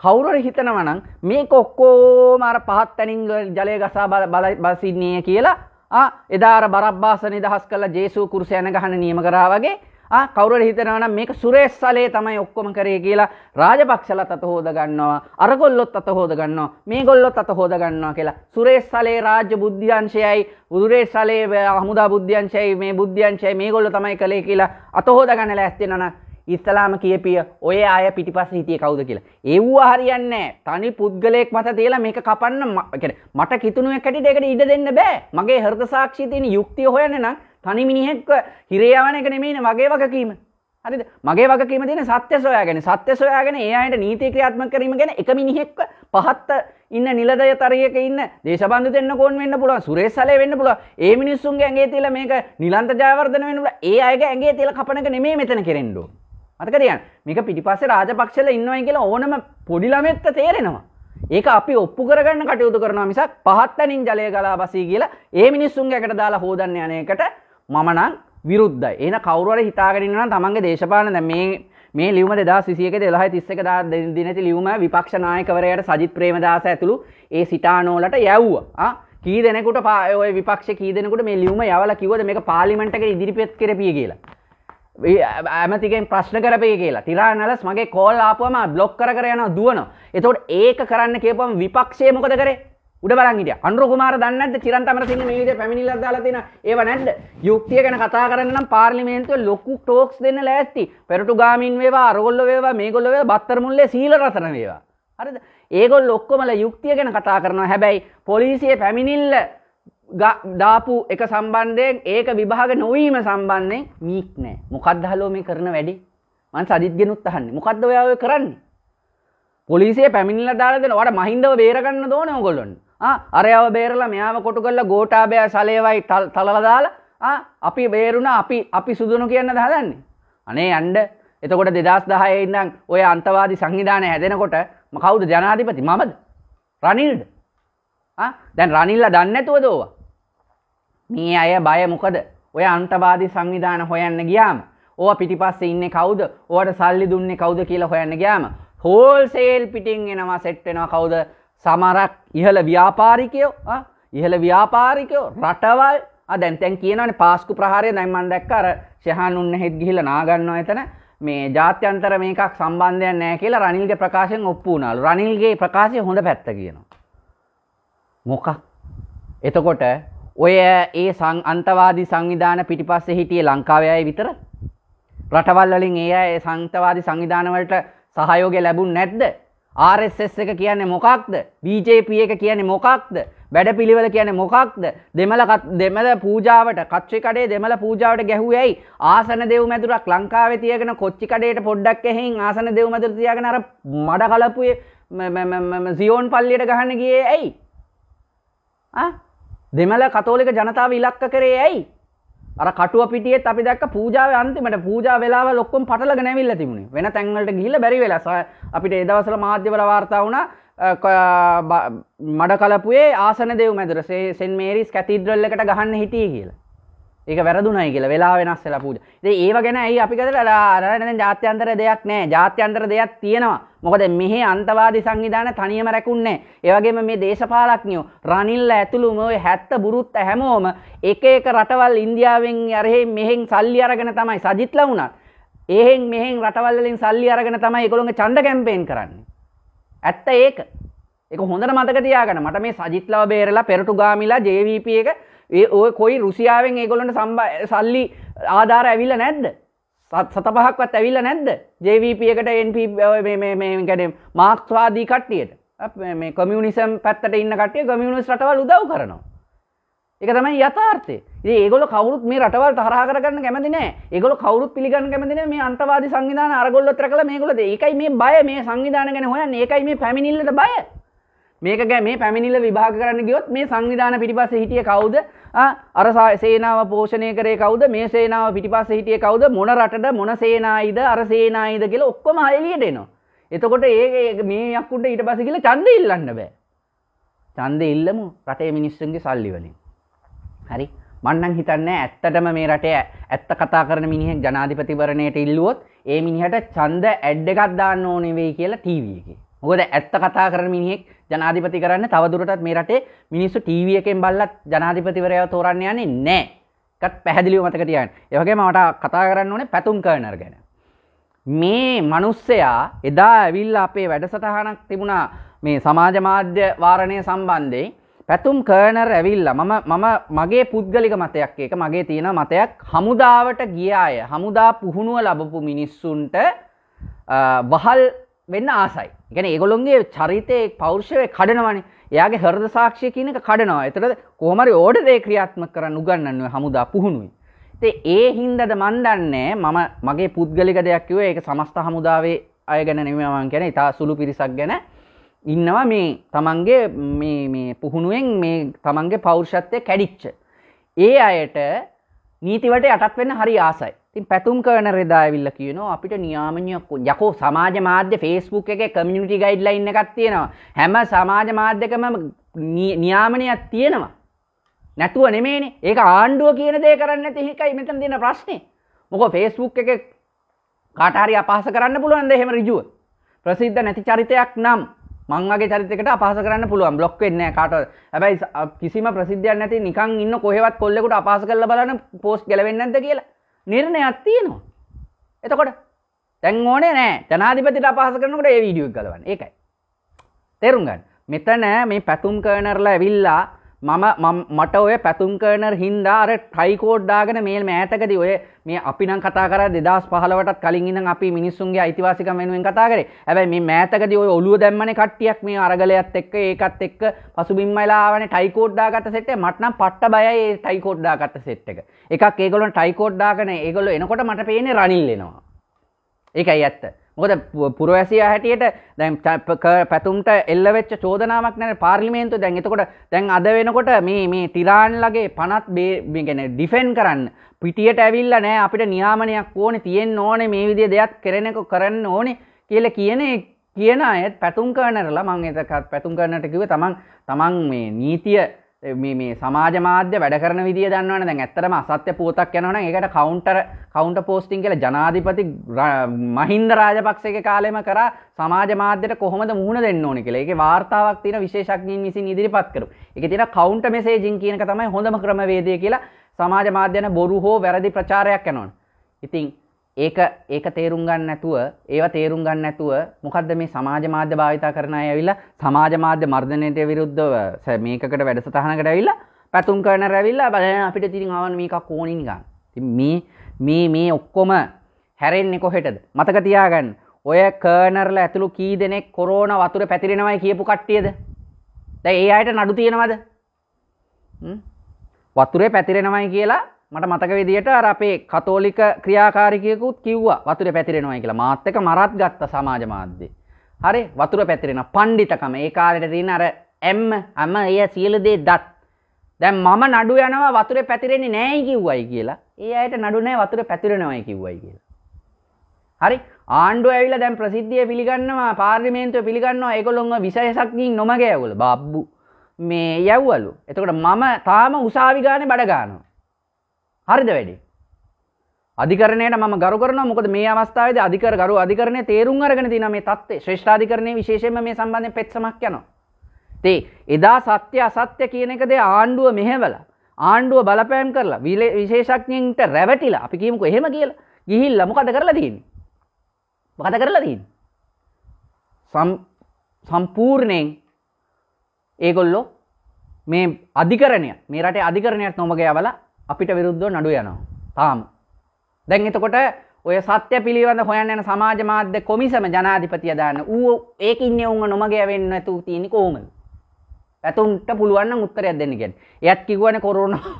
කවුරුහරි හිතනවා නම් මේක ඔක්කොම අර පහත් තැනින් ජලය ගසා බසින්නේ කියලා ආ එදා අර බරබ්බාස නිදහස් කළා ජේසු කුරුස යන ගහන නියම කරා වගේ ආ කවුරුහරි හිතනවා නම් මේක සුරේස් සලේ තමයි ඔක්කොම කරේ කියලා රාජපක්ෂලත් අත හොද ගන්නවා අරගොල්ලොත් අත හොද ගන්නවා මේගොල්ලොත් අත හොද ගන්නවා කියලා සුරේස් සලේ රාජ්‍ය බුද්ධ්‍යංශයයි උදුරේස් සලේ හමුදා බුද්ධ්‍යංශයයි මේ බුද්ධ්‍යංශයයි මේගොල්ලෝ තමයි කළේ කියලා අත හොද ගන්න ලෑස්ති වෙනවා ඉස්සලාම කියපිය ඔය අය පිටිපස්ස හිටිය කවුද කියලා. ඒව්වා හරියන්නේ තනි පුද්ගලයෙක් මත තියලා මේක කපන්න මට කිතුණුවෙක් හැටියට ඒකට ඉඩ දෙන්න බෑ. මගේ හෘද සාක්ෂියේ තියෙන යුක්තිය හොයන්නේ නම් තනි මිනිහෙක්ව හිරේ යවන එක නෙමෙයිනේ මගේ වගකීම. හරිද මගේ වගකීම තියෙන සත්‍ය සොයාගෙන සත්‍ය සොයාගෙන ඒ අයට නීති ක්‍රියාත්මක කිරීම ගැන එක මිනිහෙක්ව පහත් ඉන්න නිලධාරියෙක් ඉන්න දේශබන්දු දෙන්නකෝන් වෙන්න පුළුවන් සුරේෂ් සලේ වෙන්න පුළුවන් ඒ මිනිස්සුන්ගේ ඇඟේ තියලා මේක නිලන්ත ජයවර්ධන වෙන්න පුළුවන් ඒ අයගේ ඇඟේ තියලා කපන එක නෙමෙයි මෙතන කෙරෙන්නේ මතකරයන් මේක පිටිපස්ස රාජපක්ෂල ඉන්නවයි කියලා ඕනම පොඩිලමෙත්ත තේරෙනවා. ඒක අපි ඔප්පු කරගන්න කටයුතු කරනවා මිසක් පහත්තනින් ජලය ගලා බසී කියලා ඒ මිනිස්සුන් එකට දාලා හෝදන්න යනයකට මමනං විරුද්ධ එන කවරුවට හිතාගෙනන්න තමන්ගේ දේශපාලන මේ මේ ලිවම දෙදා සිසියක දෙලා තිස්සක දා දිනති ලියවම විපක්ෂනායකවරයට සජිත් ප්‍රේමදාස ඇතුළු ඒ සිටානෝලට යැව්වා කී දෙනෙකුට පාය විපක්ෂ කීදෙනකුට මේ ලියුම යවල කිවද මේ පාලිමෙන්ටක ඉදිරිපෙත් කරපිය කියලා ඇමතිකෙන් ප්‍රශ්න කරපේ කියලා තිරානලස් මගේ කෝල් ආපුවම බ්ලොක් කර යන දුවන එතොට ඒක කරන්න කියපම විපක්ෂය මොකද කරේ උඩ බලන්ගට අන්ුකුමාර දන්නද චිරන්තමරසින්න මේද පැමිණිල දාලතින ඒව නැඩ යුක්තිය ගැන කතා කරන්න පාර්ලිමේන්තුව ලොකු ටෝක්ස් දෙන්න ලෑස්ති පෙරටු ගාමින් වේවා අරගොල්ල වේවා මේගොල්ලව බත්තරමුල්ලේ සීල රතන වේවා හරද ඒගොල් ලොක්කොමල යුක්තිය ගැන කතා කරනවා හැබැයි පොලිසිය පැමිණිල්ල දාපු එක සම්බන්ධයෙන් ඒක විභාග නොවීම සම්බන්ධයෙන් මීක් නෑ මොකක්ද හලෝ මේ කරන වැඩි මන් සදිත්ගෙනුත් අහන්න මොකක්ද ඔයාව කරන්න පොලිසිය පැමිණිල දාලද වට මහින්දව බේරගන්න දෝන ඔගොල්ලොන් අරයාව බේරලා මෙයාම කොටු කල්ල ගෝටාබය සලේවයි තලලදාලා අපි බේරුණ අපි අපි සුදුනු කියන්න දහදන්නේ අනේ අන්ඩ එතකොට දෙදස් දහය ඉන්නම් ඔය අන්තවාදි සංවිධානය හැදෙනකොට මකවුද ජනාධිපති මමද රනිල්ද දැන් රනිල්ල දන්නැතුව දෝවා මේ අය බය මොකද ඔය අන්තවාදී සංවිධාන හොයන්න ගියාම ඕ පිටිපස්ස ඉන්න කවුද ඕට සල්ලි දුන්නේ කවුද කියලා හොයන්න ගියාම හෝල් සේල් පිටින් එනවා සෙට්ටෙනවා කවුද සමරක් ඉහළ ව්‍යාපාරිකයෝ ඉහළ ව්‍යාපාරිකයෝ රටවල් අදැන් තැන් කියනවන පාස්කු ප්‍රහාරය දැන්මන් දැක්ක අර ශහන් උන්න හෙත් ගිහිල නාගන්නවා එතන මේ ජාත්‍යන්තර මේකක් සම්බන්ධයක් නෑ කියලා රනිල්ගේ ප්‍රකාශයෙන් ඔප්පු වුණාලු රනිල්ගේ ප්‍රකාශය හොඳ පැත්ත කියනවා මොකක් එතකොට ඔය ඒ සං අන්තවාදී සංවිධාන පිටිපස්සේ හිටියේ ලංකාවේ අය විතර රටවල් වලින් ඒ අය සංතවාදී සංවිධාන වලට සහයෝගය ලැබුණ නැද්ද RSS එක කියන්නේ මොකක්ද BJP එක කියන්නේ මොකක්ද වැඩපිළිවෙල කියන්නේ මොකක්ද දෙමළ දෙමළ පූජාවට කච්චි කඩේ දෙමළ පූජාවට ගැහුවේ ඇයි ආසන දෙව් මැදුරක් ලංකාවේ තියගෙන කොච්චි කඩේට පොඩ්ඩක් එහෙන් ආසන දෙව් මැදුර තියාගෙන අර මඩ කලපුවේ සියෝන් පල්ලියට ගහන්න ගියේ ඇයි ආ දෙමළ කතෝලික ජනතාව ඉලක්ක කරේ ඇයි අර කටුව පිටියත් අපි දැක්ක පූජාව අන්තිමට පූජා වෙලාව ලොක්කොම පටලගෙන ඇවිල්ලා තිබුණේ වෙන තැන්වලට ගිහිල්ලා බැරි වෙලා අපිට ඒ දවස්වල මාධ්‍යවල වාර්තා වුණා මඩ කලපුවේ ආසන දෙව් මැදුර සෙන් මේරිස් කැතිඩ්‍රල් එකට ගහන්න හිටියේ කියලා ඒක වැරදුනයි කියලා වෙලා වෙනස් වෙලා පූජ ඒව ගැන ඇයි අපි කදලා අරන ජාත්‍යන්තර දෙයක් නෑ ජාත්‍යන්තර දෙයක් තියෙනවා මොකද මෙහි අන්තවාදි සංවිධාන තනියම රැකුන්නේ ඒවගේම මේ දේශපාලක්ඥෝ රනිල්ල ඇතුළුම ඔය හැත්ත බුරුත් හැමෝම එක එක රටවල් ඉන්දියාවෙන් යරහෙ මෙහෙන් සල්ලි අරගෙන තමයි සජිත්ල වුණත් ඒහෙන් මෙහෙන් රටවල්ලින් සල්ලි අරගෙන තමයි එකළොඟ චන්ඩ කැම්පේෙන් කරන්නේ ඇත්ත ඒක එක හොඳ මතක තියාගෙන මට මේ සජිත්ලව බේරලා පෙරටු ගාමිලා ජවප එක ඒ ඔය කොයි රුසියාවෙන් ඒගොලොට සම්බ සල්ලි ආධාර ඇවිල්ල නැද්ද සත පහක්වත් ඇවිල්ල නැද්ද ජවපියකට එන්පැන මාක්ස්වාදී කට්ටියට මේ කොමියනිසම් පැත්තට ඉන්න කටය කොමියනිස් රටවල් උදව් කරනවා එක තමයි යථාර්ථය ඒගොල කවරුත් මේ රටවල් හරා කරන්න කැමති නෑ ඒගොල කවරුත් පිළිගන්න කැමතින මේ අන්තවාද සංවිධාන අරගොල්ලොත්‍ර කළ මේකොලද එකයි මේ බය මේ සංවිධාන ගැන හොයන් ඒකයි මේ පැමිණිල්ලට බය මේකගෑ මේ පැමිණිල්ල විභාග කරන්න ගියොත් මේ සංවිධාන පිටිපස හිටිය කවුද අර සේනාව පෝෂණය කරේ කවුද මේ සේනාව පිටිපස්ස හිටිය කවුද මොන රටට මොන සේනායිද අර සේනායිද කියල ඔක්කොම අයලියට එනවා. එතකොට ඒ මේ යක්කුට ඊට පස කියල චන්ද ඉල්ලන්න බෑ. චන්ද ඉල්ලමු රටේ මිනිස්සුන්ගේ සල්ලි වලින්. හරි මන්නන් හිතන්න ඇත්තටම මේ රටේ ඇත්ත කතා කරන මිනිහෙක් ජනාධිපතිවරණයට ඉල්ලුවොත් ඒ මිනිහට චන්ද ඇඩ්ඩ එකත් දාන්න ඕනෙවෙයි කියලා ටීවියගේ. මොකද ඇත්ත කතා කර මිනිෙක් ජනාධිපති කරන්න තවදුරටත් මේ රටේ මිනිස්සු ටීවිය එකෙන් බල්ලත් ජනාධිපතිවරයව තෝරන්න යන්නේ නෑකත් පැහැදිලිව මතකටියන් ඒවගේ මට කතා කරන්න ඕනේ පැතුම් කරනර් ගැන මේ මනුස්සයා එදා ඇවිල්ල අපේ වැඩසටහනක් තිබුණා මේ සමාජ මාධ්‍ය වාරණය සම්බන්ධයි පැතුම් කරනර් ඇවිල්ල මම මම මගේ පුද්ගලික මතයක් එක මගේ තියෙන මතයක් හමුදාවට ගිය අය හමුදා පුහුණුව ලබපු මිනිස්සුන්ට වහල් වෙන්න ආසයි ගැන ඒගොලොන්ගේ චරිතය පෞර්ෂය කඩනවනේ යාගේ හරද සාක්ෂය කියනක කඩනවා එතට කොහමරි ඕඩ දේ ක්‍රියාත්ම කරන්න උගන්නන්නුව හමුදා පුහුණුයි ඒ හින්දට මන්දන්නේ මම මගේ පුද්ගලික දෙයක්කිව ඒක සමස්ත හමුදාවේ අය ගැන නිමවන් ගැන ඉතා සුළු පිරිසක් ගැන ඉන්නවා මේ තමන්ගේ මේ පුහුණුවෙන් මේ තමන්ගේ පෞරුෂත්වය කැඩිච්ච. ඒ අයට නීතිවට යටත් වෙන්න හරි ආසයි. තින් පැතුම් කරන රෙදාඇවිල්ල කියනවා අපිට නියාමනයක් යකෝ සමාජ මාධ්‍ය ෆෙස්බුක් එක කමියුනිටි ගයිඩ්ලයින්න එකක් තියෙනවා හැම සමාජ මාධ්‍යකම නියාමනයක් තියෙනවා නැතුව නෙමේන ඒ ආණ්ඩුව කියන දේ කරන්න තිහිකයි මෙතන දෙන ප්‍රශ්නය මොක ෆෙස්බුක් එක කාටාරි අපහස කරන්න පුළුවන්ද හෙම රිජුව ප්‍රසිද්ධ නැති චරිතයක් නම් මංගේ චරිතකට අපහස කරන්න පුළුවන් බ්ලොක් වෙන්න කාට හැබයි කිසිම ප්‍රසිද්ධයක් නැති නිකං ඉන්න කොහෙවත් කොල්ලෙකුට අපහස කරල බලන පෝස්් ගැලවෙන්නද කියලා නිර්ණයක් තියෙනවා. එතකොට තැන් ඕනේ නෑ ජනාධිපතිට අපහස කරනකට ඒ විඩියක් කලවන්න ඒකයි. තෙරුම්ගන්න මෙතන මේ පැතුම් කරනරලා ඇවිල්ලා මම මට ඔය පැතුම් කරන හින්දාර ට්‍රයිකෝඩ්ඩාගෙන මේල් මෑතකද ඔය මේ අපින කතාර දෙදස් පහලවට කලින්න්න අපි මිනිස්සුන්ගේ අයිතිවාසික වෙනුවෙන් කතාකරේ ඇැයි මේ මෑතකද ඔය ඔලුව දැම්මන කට්ටියක් මේ අරගලයක්ත් එක්ක ඒකත් එක්ක පසුබිම්මලාවන ටයිකෝඩ්ඩාගත සෙටේ මටනම් පට්ට බයයි ටයිකෝඩ්ඩාගත සෙට්ක එකක් ඒගොලන් ටයිකෝඩ්ඩාගන ඒගොල එනකොට මට පේන රනිල්ලෙනවා ඒකයි ඇත්ත මොකද පුරවැසිය හැටියට දැන් පැතුම්ට එල්ලවෙච්ච චෝදනාවක් නැ පාර්ලිමේන්තු දැන් එතකොට දැන් අද වෙනකොට මේ මේ ටිරාන්ලගේ පනත් බේගෙන ඩිෆෙන් කරන්න පිටියට ඇවිල්ල නෑ අපිට නියාමනයක් ඕන තියෙන් ඕන මේ විදිය දෙයක් කරෙනෙක කරන්න ඕනේ කියල කියන කියන අයත් පැතුම් කරනරලා මං එතකත් පැතුම් කරනට කිව තමන් තමන් මේ නීතිය මේ සමාජ මාධ්‍ය වැඩ කරන විදි දන්නවන දැන් ඇත්තරම අසත්‍ය පුවතක් යනවන එකට කවුන්ටර් කවුන්ට පෝස්ටිං කල ජනාධිපති මහින්ද රාජපක්ෂයක කාලෙම කර සමාජ මාධ්‍යයට කොහොමද මුහුණ දෙන්න ඕනි කියලා ඒක වාර්තාවක් තියෙන විශේෂඥයින් විසින් ඉදිරිපත් කරු. ඒකේ තියෙන කවුන්ටර් මෙසේජින් කියනක තමයි හොඳම ක්‍රමවේදය කියලා සමාජ මාධ්‍යන බොරු හෝ වැරදි ප්‍රචාරයක් යනවනේ. ඉතින් ඒක ඒක තේරුම් ගන්න නැතුව ඒව තේරුම් ගන්න නැතුව මොකද්ද මේ සමාජ මාධ්‍ය භාවිතා කරන අය ඇවිල්ලා සමාජ මාධ්‍ය මර්ධනයට විරුද්ධව මේකකට වැඩසටහනකට ඇවිල්ලා පැතුම් කරන රැවිල්ලා බලන අපිට ඉතින් ආවන මේකක් ඕනින් ගන්න. ඉතින් මේ මේ මේ ඔක්කොම හැරෙන්නේ කොහෙටද? මතක තියාගන්න. ඔය කර්නර්ලා ඇතුළු කී දෙනෙක් කොරෝනා වතුර පැතිරෙනවයි කියපු කට්ටියද? දැන් ඒ අයට නඩු තියෙනවද? වතුරේ පැතිරෙනවයි කියලා මට මතක විදිට අර අපේ කතෝලික ක්‍රියාකාරිකයකුත් කිව්වා වතුර පැතිරෙනවා කියලා මාත්තක මරත් ගත්ත සමාජ මාධ්‍ය. හරි වතුර පැතිරෙන පණ්ඩිතකම ඒ කාලෙට තියෙන අර එම් අම එය සියලු දේ දත්. දැන් මම නඩු යනවා වතුර පැතිරෙන්නේ නෑයි කිව්වයි කියලා. ඒ අයට නඩු නෑ වතුර පැතිරෙනවයි කිව්වයි කියලා. හරි ආණ්ඩුව ඇවිල්ලා දැන් ප්‍රසිද්ධිය පිළිගන්නවා පාර්ලිමේන්තුව පිළිගන්නවා ඒගොල්ලොන්ව විශේෂඥයින් නොමග ඇවුල බබ්බු මේ යව්වලු. එතකොට මම තාම උසාවි ගානේ බඩ ගන්නවා. හරිද වැඩි. අධිකරණයට මම ගරු කරනවා මොකද මේ අවස්ථාවේදී අධිකර ගරු අධිකරණය තේරුම් අරගෙන තියෙනවා මේ தත්ත්වය. ශ්‍රේෂ්ඨාධිකරණයේ විශේෂයෙන්ම මේ සම්බන්ධයෙන් පෙත්සමක් යනවා. තේ එදා සත්‍ය අසත්‍ය කියන එකද ආණ්ඩුව මෙහෙවලා ආණ්ඩුව බලපෑම් කරලා විශේෂඥයින්ට රැවටිලා අපි කියමුකෝ එහෙම කියලා ගිහිල්ලා මොකද කරලා තියෙන්නේ? මොකද කරලා තියෙන්නේ? සම්පූර්ණයෙන් ඒගොල්ලෝ මේ අධිකරණය මේ රටේ අධිකරණයක් නොමග යවලා අපිට විරුද්ධව නඩු යනවා. තාම. දැන් එතකොට ඔය සත්‍ය පිළිබඳ හොයන්න යන සමාජ මාධ්‍ය කොමිසම ජනාධිපතිය දාන්න. ඌ ඒක ඉන්නේ උන්ව නොමගය වෙන්න නැතු තියෙන්නේ කොහොමද? පැතුම්ට පුළුවන් නම් උත්තරයක් දෙන්න කියන්නේ. එයත් කිව්වනේ කොරෝනා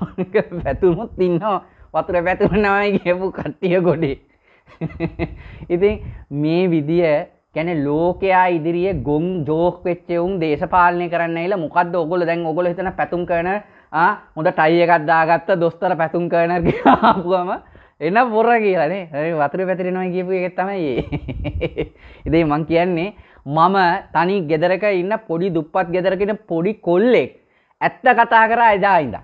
පැතුමුත් ඉන්නවා. වතුර පැතුමනමයි ගියපු කට්ටිය ගොඩේ. ඉතින් මේ විදිය ගැන ලෝකයා ඉදිරියේ ගොම් ජෝක් වෙච්ච උන් දේශපාලනය කරන්න ඇවිල්ලා මොකද්ද ඔයගොල්ලෝ දැන් ඔයගොල්ලෝ හිතන පැතුම් කරන හොඳ ටයි එකත් දාගත්ත දොස්තර පැතුම් කරන ආපුුවම එන්න පොර කියලනේ හරි වතුර පැතිරෙනවා කියපු එකත් තමයි ඉදේ මං කියන්නේ මම තනි ගෙදරක ඉන්න පොඩි දුප්පත් ගෙදරකෙන පොඩි කොල්ලෙක් ඇත්ත කතා කරා එදායින්ද.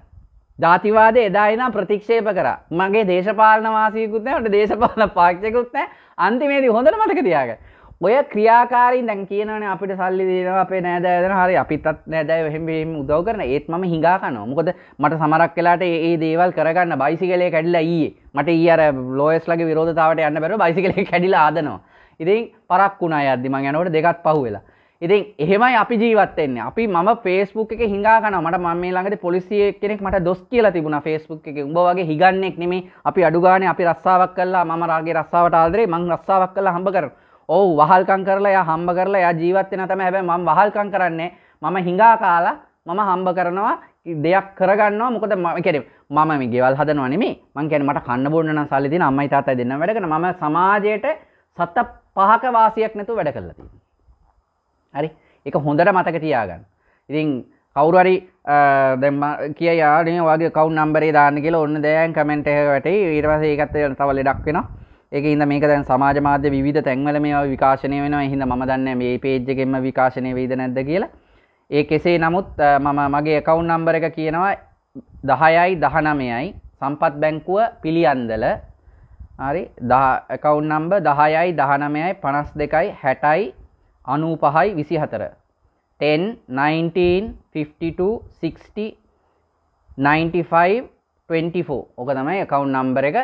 ජාතිවාද එදායිනම් ප්‍රතික්ෂේප කර මගේ දේශපාලන වාසයකුත්නෑ ට දේශපාලන පාක්ෂයකුත්නෑ අන්තිමේදී හොඳට මතක තියාගේ ඔය ක්‍රියාකාරින් දැන් කියනන අපිට සල්ලි දෙනවා අපේ නෑදෑදන හරි අපිත් නෑදෑ එහෙමෙම උදව් කරන ඒත් ම හිඟාකනවා මොකද මට සමරක් වෙලාට ඒ දේවල් කරගන්න බයිසිකලේ කැඩිලා ඊයේ මට ඊර ලෝයස්ලගේ විරෝධතාවට යන්න බැර බයිසිකලේ කැඩිලා ආදනවා ඉතින් පරක්ුණා අදදි මං යනවට දෙකත් පහු වෙලා ඉතින් එහෙමයි අපි ජීවත්තෙන්නේ අපි ම ෆේස්බුක් එක හිඟාකන මට ම මේ ළඟට පොලිසිය කෙනෙක් මට දොස් කියලා තිබුණ ෆේස්බුක් එක උඹවගේ හිගන්නෙක් නෙමේ අපි අඩුගාන අපි රස්සාාවක් කල්ලා මම රාගේ රස්සාාවට ආදරේ මං රස්සාාවක් කලා හම්බ කරන ඔහු වහල්කං කරලා ය හම්බ කරලා ය ජීවත්වෙන තම හැබැ මම වහල්කං කරන්නේ මම හිඟා කාලා මම හම්බ කරනවා දෙයක් කරගන්නවා මොකද ම කෙරෙ මම ගෙවල් හදනවා නෙමේ මං කැන මට කන්න බොන්නන සල්ලි අම්මයි තාත දෙන්න වැඩකන ම සමාජයට සත්ත පහක වාසියක් නැතු වැඩ කරලති. හරි එක හොඳට මතක තියාගන්න. ඉතින් කවුරරි දෙම කිය යානේ වගේ කවු නම්බරේ දාන්න කියලා ඔන්න දෑන් කමෙන්ට් එක වැටේ ඊට පස්සේ ඒකත් තව ලෙඩක් වෙනවා ඒක ඉද මේක දැන් සමාජ මාධ්‍ය විධ තැන්වල මේ විකාශනය වෙනවා හිද ම දන්න මේ පේජ්ජගෙන්ම විකාශනය වේද නැද්ද කියලා ඒ කෙසේ නමුත් මම මගේ එකවුන් නම්බර එක කියනවා දහයයි දහනමයයි සම්පත් බැංකුව පිළියන්දල හරි එකවුන් නම්බ දහයයි දහනමයයි පනස් දෙකයි හැටයි අනූ පහයි විසි හතර 10 19 52 60 95 24 ඕක තමයි එකවුන් නම්බර එක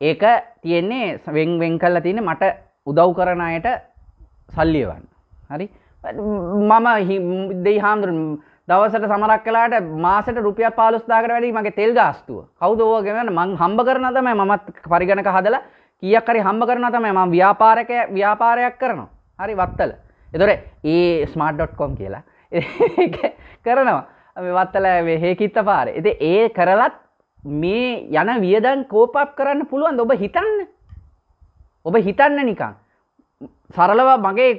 ඒක තියෙන්නේ වෙන්වෙන් කල්ලා තියෙන මට උදව් කරන අයට සල්ලියවන්න හරි මම දෙයි හාමුදුරන් දවසට සමරක් කලාට මාසට රුපිය පාලුස්දාකට වැඩි මගේ තෙල් ගාස්තුව කවුද ඕගෙන මං හම්බ කරන තමයි මමත් පරිගණක හදලා කියක් හරි හම්බ කරන තමයි මම ව්‍යාපාරක ව්‍යාපාරයක් කරනවා හරි වත්තල එතොර ඒ ස්මාර්ට්.කොම් කියලා කරනවා වත්තල හේකිත්ත පාර එති ඒ කරලත් මේ යන වියදන් කෝපප් කරන්න පුළුවන් ඔබ හිතන්න ඔබ හිතන්න නිකං සරලව මගේ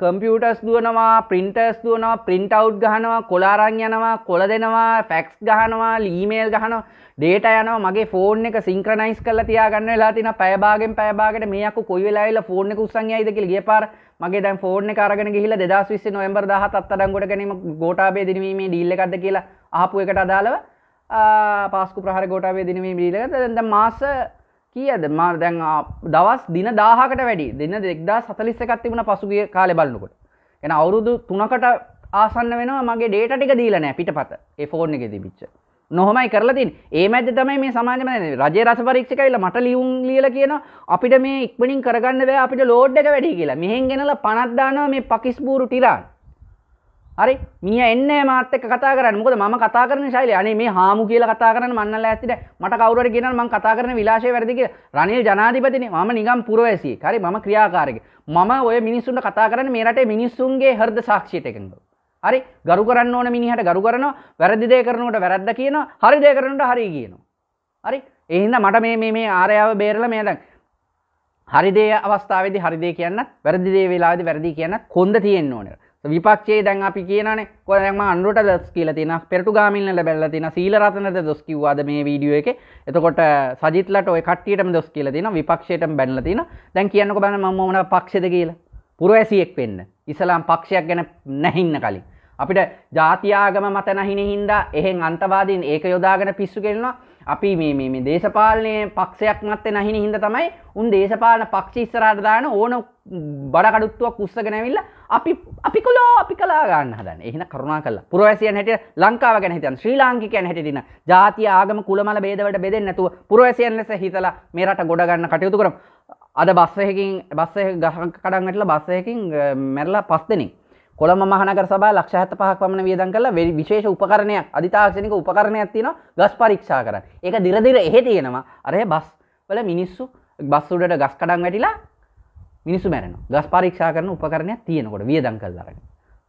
කම්පියටස් දුවනවා පින්ටස් දුවනවා පින්ට අව් ගහනවා කොලාරං යනවා කොල දෙනවා ෆැක්ස් ගහනවා ලීමේල් ගහන ඩේට යනවා මගේ ෆෝන් එක සිංක්‍රනයිස් කල තියාගන්න වෙලා තින පෑබාගෙන් පෑබාගට මේක කොයි වෙලාවෙල ෆෝන් එක උස්සන් යයිද කියලා ගිය පාර මගේ දැන් ෆෝන් එක අරගෙන ගිහිල්ලා 2020 නොවැම්බර් 17 අත්අඩංගුවට ගැනීම ගෝඨාභය දිනීමේ ඩීල් එකක්ද කියලා අහපු එකට අදාළව පාස්කු ප්‍රහර ගොටාවේ දිනවීම ීලක ද මාස කියද මා දැන් දවස් දින දාහකට වැඩි දෙන්න දෙක්දා සතලිස්ස එකක් තිබුණ පසුගිය කාලෙ බලන්නකොට එන අවුරුදු තුනකට ආසන්න වෙන මගේ ඩේට ටික දීලනෑ පිට පත ඒ ෆෝර්න එක තිබිච්ච නොහමයි කරලතින් ඒ මැද තමයි මේ සමාජම රජ රස පරීක්ෂකයිල මට ලියුම් ලියල කියන අපිට මේ ඉක්මනින් කරගන්න වැෑ අපිට ලෝඩ් එක වැඩි කියලා මෙහෙන් ගෙනල පනත්දාන මේ පකිස්බූරු ටිරාන් හරි මිය එන්න මාතක කතා කරන්න මොකද ම කතා කරන ශෛල අනේ මේ හාමු කියල කතා කරන මන්නල ඇතිට මට කවුරට ගෙන මං කතා කරන විලාශය වැරදික රනිල් ජනාධිපතින ම නිගම් පුරවැසි හරි ම ක්‍රියාකාරක මම ඔය මිනිස්සුන්ට කතා කරන මේ රට මිනිස්සුන්ගේ හරද සාක්ෂියටකඳ හරි ගරු කරන්න ඕන මිනිහට ගරු කරන වැරදිදය කරනට වැරද්ද කියන හරිදය කරනට හරි කියනවා හරි එහින්ද මට මේ මේ ආරයාව බේරල මේදන් හරිදේ අවස්ථාවද හරිදේ කියන්න වැරදිදේ වෙලාද වැරදි කියන්න කොන්ද තියෙන්න්න ඕනට විපක්ෂේ දැන් අපි කියනනේ කොරම අන්ුවට දස් කියල තින පෙරටු ගාමිල්ල බැල්ල තින සීලරතනද දොස් කිවවාද මේ වීඩියෝ එක එතකොට සජිතලට ඔය කට්ටියටම දොස් කියල තින විපක්ෂයට බැල්ල තින දැන් කියන්නක බැන මමන පක්ෂද කියලා පුර ඇසියෙක් වෙන්න ඉසලාම් පක්ෂයක් ගැන නැහින්න කලින් අපිට ජාතියාගම මත නැහින හින්දා එහෙන් අන්තවාදීන් ඒක යොදාගෙන පිස්සු කෙනවා අපි මේ දේශපාලනය පක්ෂයක් මත්තේ නැහිනි හිද තමයි උන් දේශපාලන පක්ෂි ස්රාධදාන ඕන බඩකඩුත්තුවක් කුස්සගෙනැවිල්ල අපි අපි කොලෝ අපි කලාගන්න හදන්න එහන කරුණා කල පුරවැසිය හැට ලංකාව ගැන හිතන් ශ්‍රී ලාංකිකයන් හැටින ජාති ආගම කුළමල බේදවට බෙදෙන් නැතුව පුරවැසියන් ලෙස හිතලා මේරට ගොඩගන්න කටයුතු කරම් අද බස්සයකින් බස්සය ගහ කඩන්නටල බස්සයකින් මැරලා පස් දෙනින් කොළඹ මහනගර සභා ලක්ෂ 75ක් පමණ වියදම් කරලා විශේෂ උපකරණයක් අධිතාක්ෂණික උපකරණයක් තියෙනවා ගස් පරීක්ෂා කරන්න. ඒක දිර දිර එහෙ තියෙනවා. අර බස් වල මිනිස්සු බස් උඩට ගස් කඩන් වැටිලා මිනිස්සු මැරෙනවා. ගස් පරීක්ෂා කරන උපකරණයක් තියෙනකොට වියදම් කරලා අරගෙන.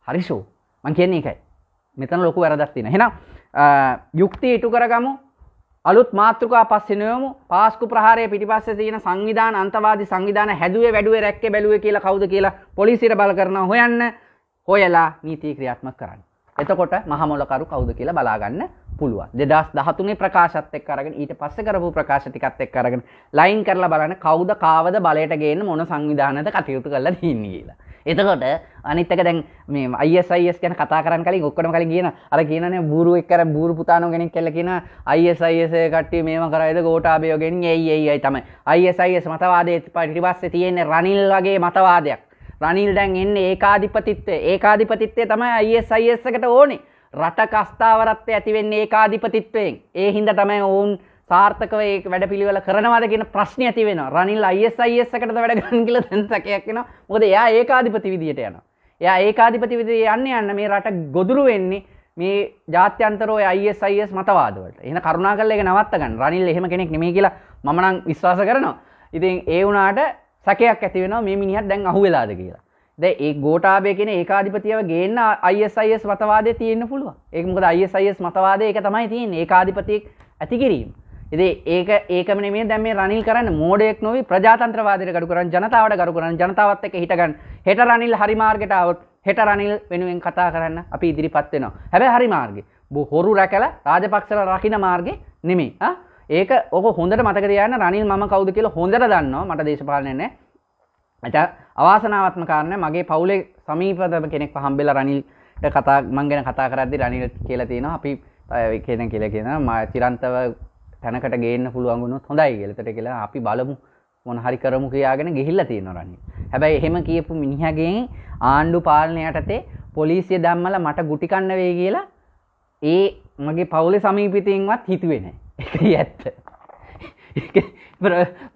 හරි ෂෝ. මං කියන්නේ ඒකයි. මෙතන ලොකු වැරදක් තියෙනවා. එහෙනම් යුක්තිය ඉටු කරගමු. අලුත් මාතෘකා පස්සේ නොයමු පාස්කු ප්‍රහාරය පිටිපස්සේ තියෙන සංවිධාන අන්තවාදී සංවිධාන හැදුවේ වැඩුවේ රැක්කේ බැලුවේ කියලා කවුද කියලා පොලිසියට බල කරනවා හොයන්න හොයලා නීතිය ක්‍රියාත්මක කරන්න. එතකොට මහමොලකරු කවුද කියලා බලාගන්න පුළුවන්. 2013 ප්‍රකාශත් එක්ක අරගෙන ඊට පස්සේ කරපු ප්‍රකාශ ටිකත් එක්ක අරගෙන ලයින් කරලා බලන්න කවුද කාවද බලයට ගේන්න මොන සංවිධානයද කටයුතු කරලා තින්නේ කියලා. එතකොට අනිත් එක දැන් මේ ISIS ගැන කතා කරන්න කලින් ඔක්කොම කලින් කියන අර කියනනේ බూరు එක්ක අර බూరు පුතානෝ කෙනෙක් කියලා කියන ISIS කට්ටිය මේව කරයිද ගෝඨාභයෝ ගෙනින් එයි එයි තමයි. ISIS මතවාදයේ පිටිපස්සේ තියෙන රනිල් වගේ මතවාදයක්. රනිල් ඩැන් එන්න ඒකාධිපතිත්වය ඒකාධිපතිත්වය තමයි අයිSISකට ඕනේ රට කස්ථාවරත්ය ඇතිවෙන්නේ ඒකාධිපතිත්වයෙන් ඒ හින්ද තමයි ඔවුන් සාර්ථකව ඒ වැඩ පිළිවල කරනවාද කියෙන ප්‍රශ්නය ඇති වෙන රනිල් අයිSISකට වැඩගන් කියල තැකයක්ෙන මොද එයා ඒකාධිපති විදියට යන එයා ඒකාධිපති විදි යන්න යන්න මේ රට ගොදුරු වෙන්නේ මේ ජාත්‍යන්තරෝ අයිSIS මතවාදවට එන කරුණා කරලෙ නවත්තගන්න රනිල් එහෙම කෙනෙක් නෙමේ කියලා මනං විශ්වාස කරනවා ඉතින් ඒ වුනාට සැකයක් ඇතිවෙන මේ මිනිහත් දැන් අහු වෙලාද කියලා දැ ඒ ගෝටාබය කෙන ඒකාධිපතියව ගේන්න අයිස් මතවාද තියෙන්න්න පුළුව ඒකමකද අයිස් මතවාද එක තමයි තියෙන් ඒකාධිපතියෙක් ඇති කිරීම එදේ ඒක ඒකමන මේ දැම රනිල් කරන්න මෝඩෙක් නොව ප්‍රජාතන්ත්‍රවාදර ගඩු කරන් ජනතාවට ගරු කරන ජනතාවත් එක හිටගන්න හෙට රනිල් හරිමාර්ගට අවත් හෙට රනිල් වෙනුවෙන් කතා කරන්න අපි ඉදිරිපත්වෙනවා හැබැ හරිමාර්ග බොහොරු රැකල රාජපක්ෂල රකින මාර්ග නෙමේ ඒක ඕක හොඳට මතකරයන්න රනිල් ම කවුද කියල හොඳට දන්න මට දේශපාලනන ඇට අවාසනාවත්ම කාරණය මගේ පවුලේ සමීපදම කෙනෙක් පහම්බෙල රනිල්ට කතා මංගෙන කතා කරදදි රනිල් කියලතිෙන අපි කියන කියල කියෙන ම චිරන්තව තැනකට ගේන්න පුළුවන්ගුණු හොඳයි ගෙලතට කියලා අපි බලමු මොන හරි කරමු කියයාගෙන ගිහිල්ල තියෙනරන්නේ හැබැයි එහෙම කියපු මිනිහගේ ආණ්ඩු පාලනයටතේ පොලිසිය දම්මල මට ගුටිකන්න වේ කියලා ඒ මගේ පවුල සමීපිතයෙන්වත් හිතුවෙනෑ එකයි ඇත්ත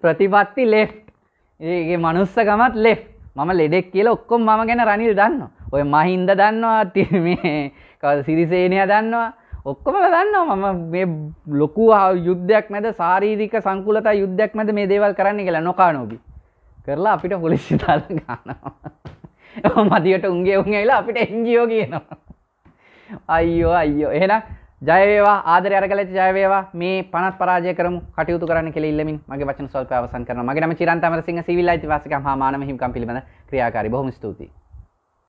ප්‍රතිපත්ති ලෙෆ් ඒගේ මනුස්සකමත් ලෙෆ් මම ලෙඩෙක් කියල ඔක්කොම් මම ගැන රනිල් දන්න ඔය මහින්ද දන්නවා අති මේ සිරිසේනය දන්නවා ඔක්කොම දන්නවා මම මේ ලොකු යුද්ධයක් මැද සාරීරික සංකුලතා යුද්ධයක් මැද මේ දේවල් කරන්න කියලා නොකා නොබි කරලා අපිට පොලිසි තල් ගන්නවා මදියට උන්ගේ උන්ගේලා අපිට එංජියෝ කියනවා අයියෝ අයියෝ එහෙනම් ජයවේවා ආදර අරගලච ජයවේවා මේ පනත් පරාජය කරමු කටයුතු කරන්න කෙල ඉල්ලමින් මගේ වචන සල්ප අවසන් කරන මගේ නම චිරන්තමරසිංහ සිවිල් අයිතිවාසිකම් හා මානව හිමිකම් පිළිබඳ ක්‍රියාකාරී බොහොම ස්තුතියි